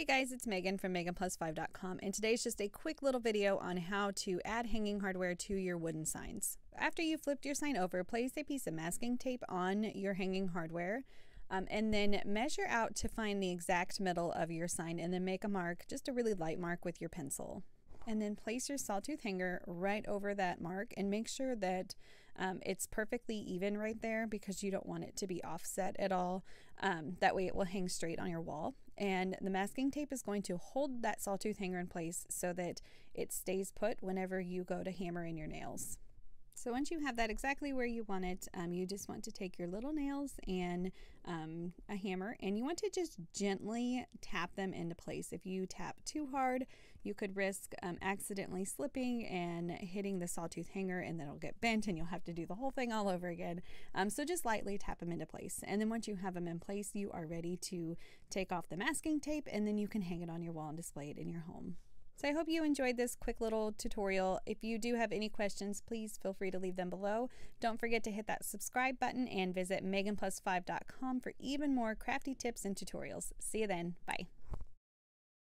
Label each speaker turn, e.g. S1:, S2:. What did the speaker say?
S1: Hey guys, it's Megan from MeganPlus5.com and today's just a quick little video on how to add hanging hardware to your wooden signs. After you flipped your sign over, place a piece of masking tape on your hanging hardware um, and then measure out to find the exact middle of your sign and then make a mark, just a really light mark with your pencil. And then place your sawtooth hanger right over that mark and make sure that um, it's perfectly even right there because you don't want it to be offset at all. Um, that way it will hang straight on your wall. And the masking tape is going to hold that sawtooth hanger in place so that it stays put whenever you go to hammer in your nails. So once you have that exactly where you want it, um, you just want to take your little nails and um, a hammer and you want to just gently tap them into place. If you tap too hard, you could risk um, accidentally slipping and hitting the sawtooth hanger and then it'll get bent and you'll have to do the whole thing all over again. Um, so just lightly tap them into place. And then once you have them in place, you are ready to take off the masking tape and then you can hang it on your wall and display it in your home. So I hope you enjoyed this quick little tutorial. If you do have any questions, please feel free to leave them below. Don't forget to hit that subscribe button and visit meganplus5.com for even more crafty tips and tutorials. See you then. Bye.